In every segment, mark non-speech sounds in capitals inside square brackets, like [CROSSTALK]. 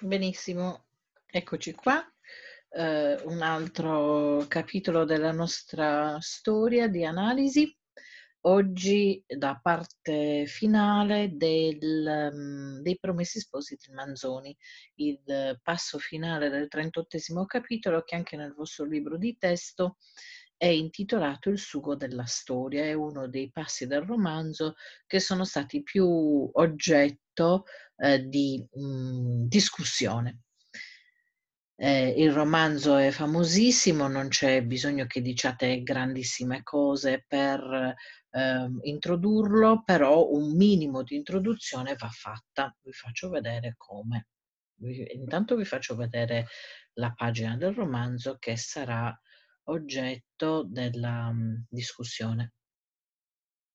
Benissimo, eccoci qua. Uh, un altro capitolo della nostra storia di analisi. Oggi da parte finale del, um, dei Promessi Sposi di Manzoni, il passo finale del 38 capitolo che anche nel vostro libro di testo è intitolato Il sugo della storia, è uno dei passi del romanzo che sono stati più oggetto eh, di mh, mm, discussione. Eh, il romanzo è famosissimo, non c'è bisogno che diciate grandissime cose per eh, introdurlo, però un minimo di introduzione va fatta. Vi faccio vedere come. Intanto vi faccio vedere la pagina del romanzo che sarà oggetto della mhmm, discussione.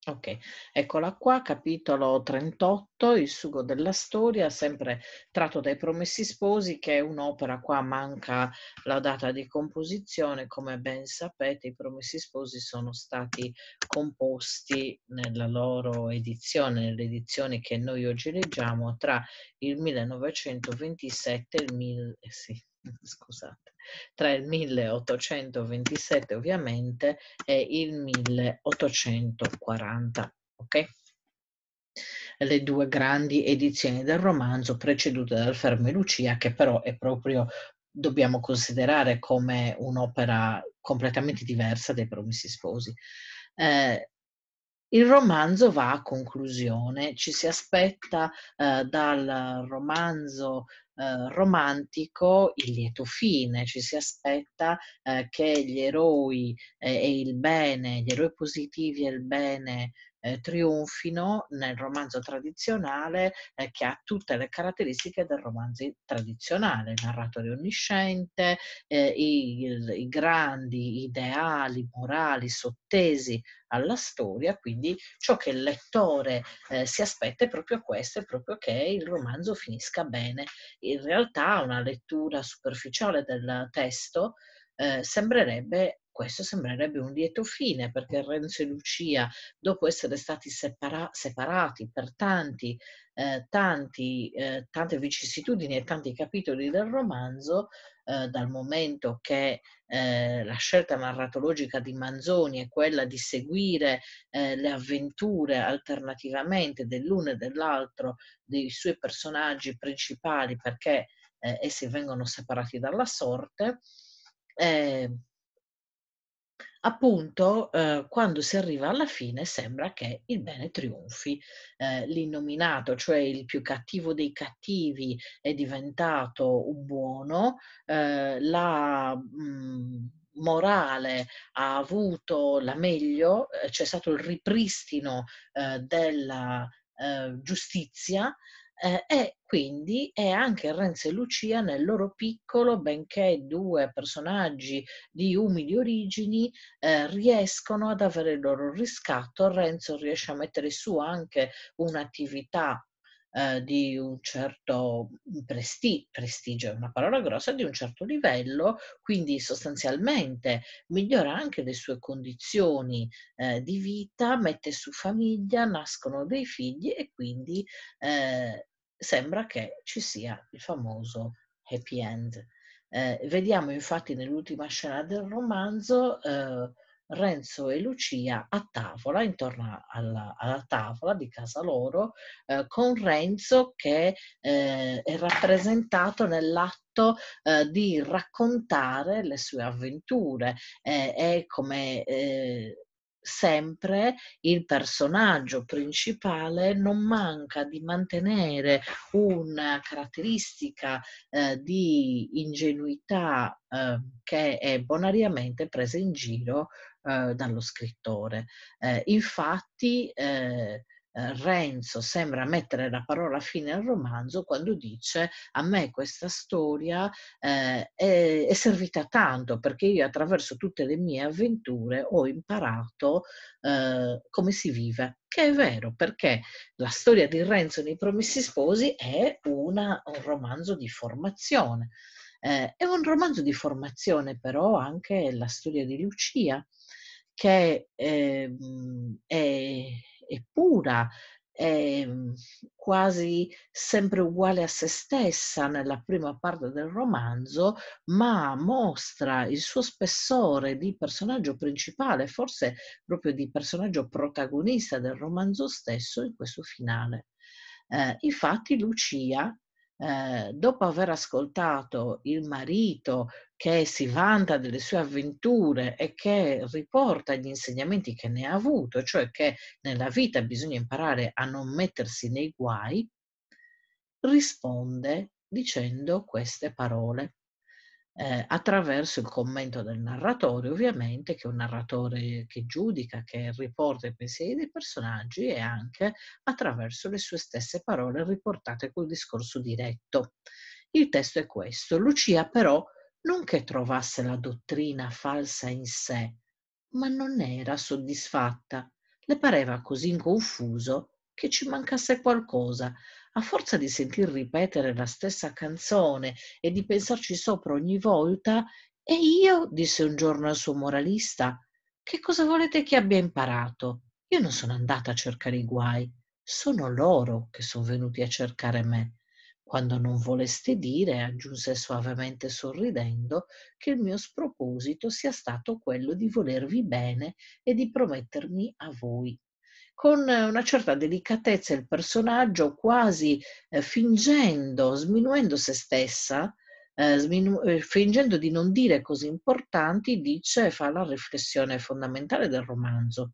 Ok, eccola qua, capitolo 38, il sugo della storia, sempre tratto dai Promessi Sposi, che è un'opera, qua manca la data di composizione, come ben sapete i Promessi Sposi sono stati composti nella loro edizione, nelle edizioni che noi oggi leggiamo, tra il 1927 e il, mil... sì, [LAUGHS] scusate, tra il 1827 ovviamente e il 1840, ok? le due grandi edizioni del romanzo precedute dal Fermo e Lucia, che però è proprio, dobbiamo considerare come un'opera completamente diversa dai Promessi Sposi. Eh, il romanzo va a conclusione, ci si aspetta eh, dal romanzo eh, romantico il lieto fine, ci si aspetta eh, che gli eroi eh, e il bene, gli eroi positivi e il bene eh, trionfino nel romanzo tradizionale eh, che ha tutte le caratteristiche del romanzo tradizionale, il narratore onnisciente, eh, i, i grandi ideali morali sottesi alla storia, quindi ciò che il lettore eh, si aspetta è proprio questo, è proprio che il romanzo finisca bene. In realtà una lettura superficiale del testo eh, sembrerebbe questo sembrerebbe un lieto fine perché Renzo e Lucia, dopo essere stati separa- separati per tanti, eh, tanti, eh, tante vicissitudini e tanti capitoli del romanzo, eh, dal momento che eh, la scelta narratologica di Manzoni è quella di seguire eh, le avventure alternativamente dell'uno e dell'altro dei suoi personaggi principali perché essi vengono separati dalla sorte, eh, appunto eh, quando si arriva alla fine sembra che il bene trionfi, eh, l'innominato, cioè il più cattivo dei cattivi, è diventato un buono, eh, la mh, mm, morale ha avuto la meglio, eh, c'è stato il ripristino eh, della eh, giustizia, eh, e quindi è anche Renzo e Lucia nel loro piccolo, benché due personaggi di umili origini, eh, riescono ad avere il loro riscatto. Renzo riesce a mettere su anche un'attività eh, di un certo presti- prestigio, è una parola grossa, di un certo livello, quindi sostanzialmente migliora anche le sue condizioni eh, di vita, mette su famiglia, nascono dei figli e quindi eh, sembra che ci sia il famoso happy end. Eh, vediamo infatti nell'ultima scena del romanzo eh, Renzo e Lucia a tavola, intorno alla, alla tavola di casa loro, eh, con Renzo che eh, è rappresentato nell'atto eh, di raccontare le sue avventure e eh, come eh, sempre il personaggio principale non manca di mantenere una caratteristica eh, di ingenuità eh, che è bonariamente presa in giro eh, dallo scrittore. Eh, infatti eh, eh, Renzo sembra mettere la parola fine al romanzo quando dice a me questa storia eh, è, è, servita tanto perché io attraverso tutte le mie avventure ho imparato eh, come si vive. Che è vero, perché la storia di Renzo nei Promessi Sposi è una, un romanzo di formazione. Eh, è un romanzo di formazione però anche la storia di Lucia, che è ehm, e pura, mm, quasi sempre uguale a se stessa nella prima parte del romanzo, ma mostra il suo spessore di personaggio principale, forse proprio di personaggio protagonista del romanzo stesso in questo finale. Eh, infatti Lucia eh, dopo aver ascoltato il marito che si vanta delle sue avventure e che riporta gli insegnamenti che ne ha avuto, cioè che nella vita bisogna imparare a non mettersi nei guai, risponde dicendo queste parole eh, attraverso il commento del narratore, ovviamente, che è un narratore che giudica, che riporta i pensieri dei personaggi e anche attraverso le sue stesse parole riportate col discorso diretto. Il testo è questo. Lucia però non che trovasse la dottrina falsa in sé, ma non ne era soddisfatta. Le pareva così confuso che ci mancasse qualcosa, a forza di sentir ripetere la stessa canzone e di pensarci sopra ogni volta, e io, disse un giorno al suo moralista, che cosa volete che abbia imparato? Io non sono andata a cercare i guai, sono loro che sono venuti a cercare me. Quando non voleste dire, aggiunse soavemente sorridendo, che il mio sproposito sia stato quello di volervi bene e di promettermi a voi con una certa delicatezza il personaggio, quasi eh, fingendo, sminuendo se stessa, eh, sminu- eh, fingendo di non dire cose importanti, dice, e fa la riflessione fondamentale del romanzo.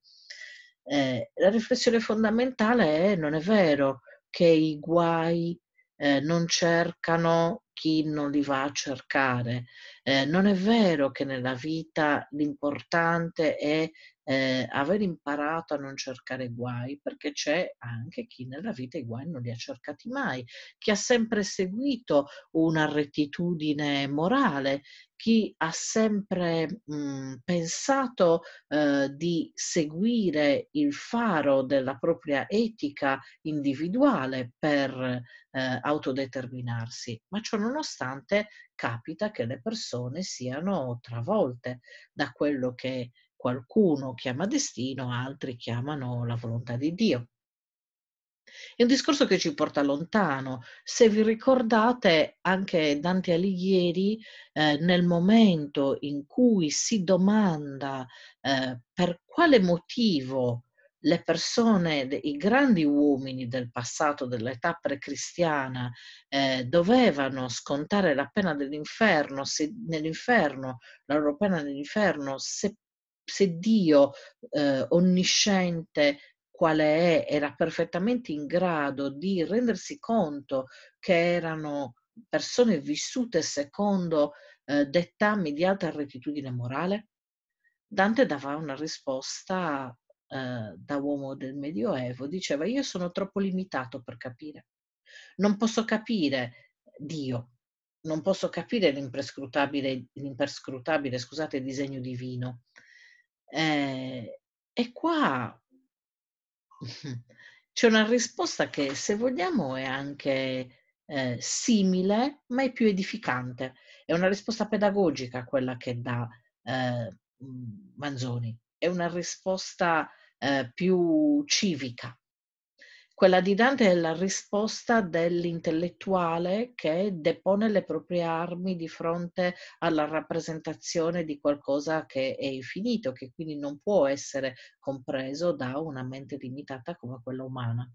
Eh, la riflessione fondamentale è, non è vero che i guai eh, non cercano chi non li va a cercare. Eh, non è vero che nella vita l'importante è eh, aver imparato a non cercare guai, perché c'è anche chi nella vita i guai non li ha cercati mai, chi ha sempre seguito una rettitudine morale, chi ha sempre mh, mm, pensato eh, di seguire il faro della propria etica individuale per eh, autodeterminarsi, ma ciò non nonostante capita che le persone siano travolte da quello che qualcuno chiama destino, altri chiamano la volontà di Dio. È un discorso che ci porta lontano. Se vi ricordate, anche Dante Alighieri, eh, nel momento in cui si domanda eh, per quale motivo le persone, i grandi uomini del passato, dell'età precristiana, eh, dovevano scontare la pena dell'inferno, se, nell'inferno, la loro pena nell'inferno, se, se Dio eh, onnisciente quale è era perfettamente in grado di rendersi conto che erano persone vissute secondo eh, dettami di alta rettitudine morale? Dante dava una risposta eh, da uomo del Medioevo, diceva io sono troppo limitato per capire, non posso capire Dio, non posso capire l'imperscrutabile, l'imperscrutabile scusate, disegno divino. Eh, e qua [LAUGHS] c'è una risposta che se vogliamo è anche eh, simile, ma è più edificante. È una risposta pedagogica quella che dà eh, Manzoni è una risposta eh, più civica. Quella di Dante è la risposta dell'intellettuale che depone le proprie armi di fronte alla rappresentazione di qualcosa che è infinito, che quindi non può essere compreso da una mente limitata come quella umana.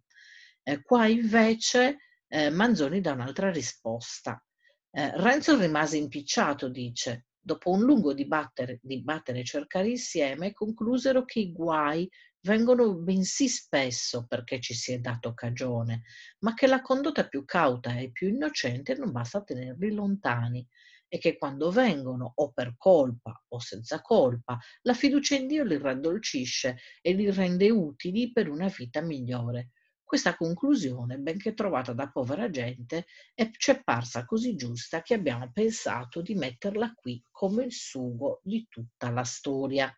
Eh, qua invece eh, Manzoni dà un'altra risposta. Eh, Renzo rimase impicciato, dice, dopo un lungo dibattere, dibattere e cercare insieme, conclusero che i guai vengono bensì spesso perché ci si è dato cagione, ma che la condotta più cauta e più innocente non basta tenerli lontani e che quando vengono o per colpa o senza colpa, la fiducia in Dio li raddolcisce e li rende utili per una vita migliore. Questa conclusione, benché trovata da povera gente, ci è parsa così giusta che abbiamo pensato di metterla qui come il sugo di tutta la storia.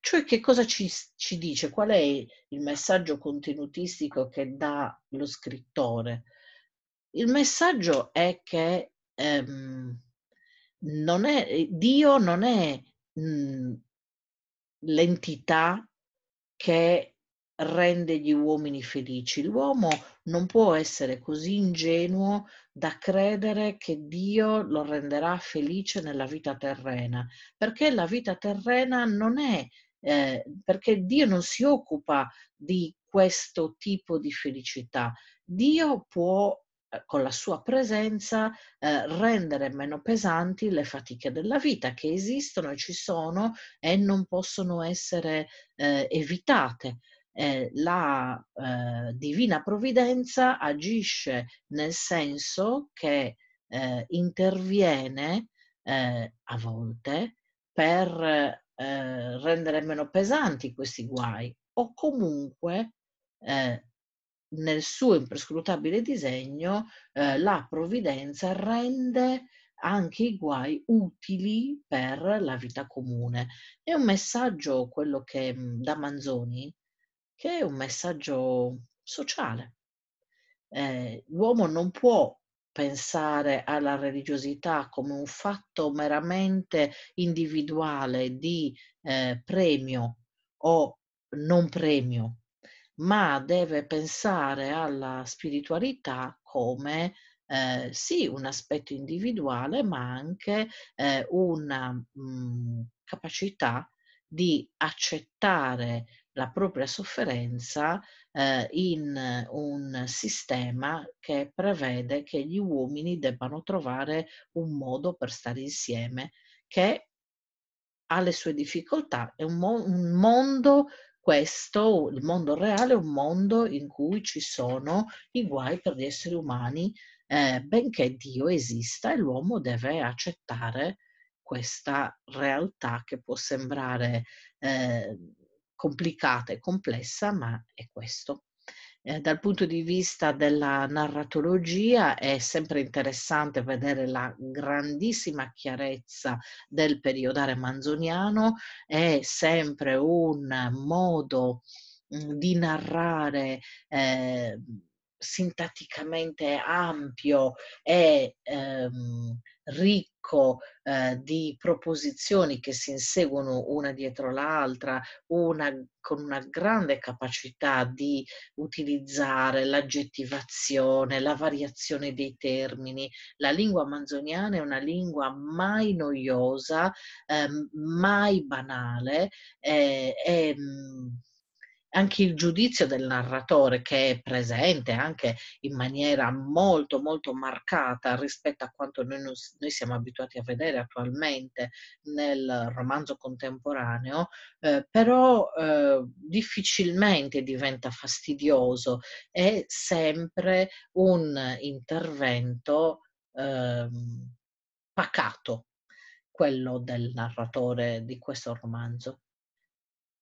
Cioè che cosa ci, ci dice, qual è il messaggio contenutistico che dà lo scrittore? Il messaggio è che ehm, non è, Dio non è mh, mhmm, l'entità che rende gli uomini felici. L'uomo non può essere così ingenuo da credere che Dio lo renderà felice nella vita terrena, perché la vita terrena non è, eh, perché Dio non si occupa di questo tipo di felicità. Dio può eh, con la sua presenza eh, rendere meno pesanti le fatiche della vita che esistono e ci sono e non possono essere eh, evitate eh, la eh, divina provvidenza agisce nel senso che eh, interviene eh, a volte per eh, rendere meno pesanti questi guai o comunque eh, nel suo imprescrutabile disegno la provvidenza rende anche i guai utili per la vita comune. È un messaggio quello che mm, da Manzoni che è un messaggio sociale. Eh, l'uomo non può pensare alla religiosità come un fatto meramente individuale di eh, premio o non premio, ma deve pensare alla spiritualità come eh, sì un aspetto individuale, ma anche eh, una mh, mm, capacità di accettare la propria sofferenza eh, in un sistema che prevede che gli uomini debbano trovare un modo per stare insieme che ha le sue difficoltà. È un, mo- un mondo questo, il mondo reale, è un mondo in cui ci sono i guai per gli esseri umani, eh, benché Dio esista e l'uomo deve accettare questa realtà che può sembrare eh, complicata e complessa, ma è questo. Eh, dal punto di vista della narratologia è sempre interessante vedere la grandissima chiarezza del periodare manzoniano, è sempre un modo mm, di narrare eh, sintaticamente ampio e ehm, ricco eh, di proposizioni che si inseguono una dietro l'altra, una, con una grande capacità di utilizzare l'aggettivazione, la variazione dei termini. La lingua manzoniana è una lingua mai noiosa, eh, mai banale, eh, mm, anche il giudizio del narratore che è presente anche in maniera molto molto marcata rispetto a quanto noi, noi siamo abituati a vedere attualmente nel romanzo contemporaneo, eh, però eh, difficilmente diventa fastidioso, è sempre un intervento eh, pacato, quello del narratore di questo romanzo.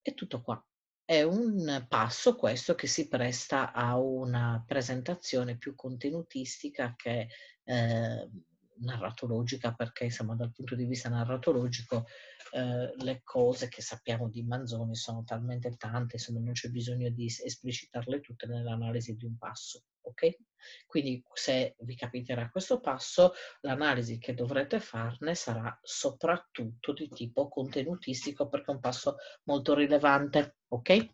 È tutto qua è un passo questo che si presta a una presentazione più contenutistica che eh, narratologica, perché insomma dal punto di vista narratologico eh, le cose che sappiamo di Manzoni sono talmente tante, insomma non c'è bisogno di esplicitarle tutte nell'analisi di un passo ok? Quindi se vi capiterà questo passo, l'analisi che dovrete farne sarà soprattutto di tipo contenutistico perché è un passo molto rilevante, ok?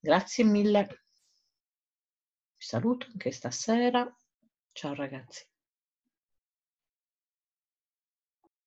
Grazie mille. Vi saluto anche stasera. Ciao ragazzi.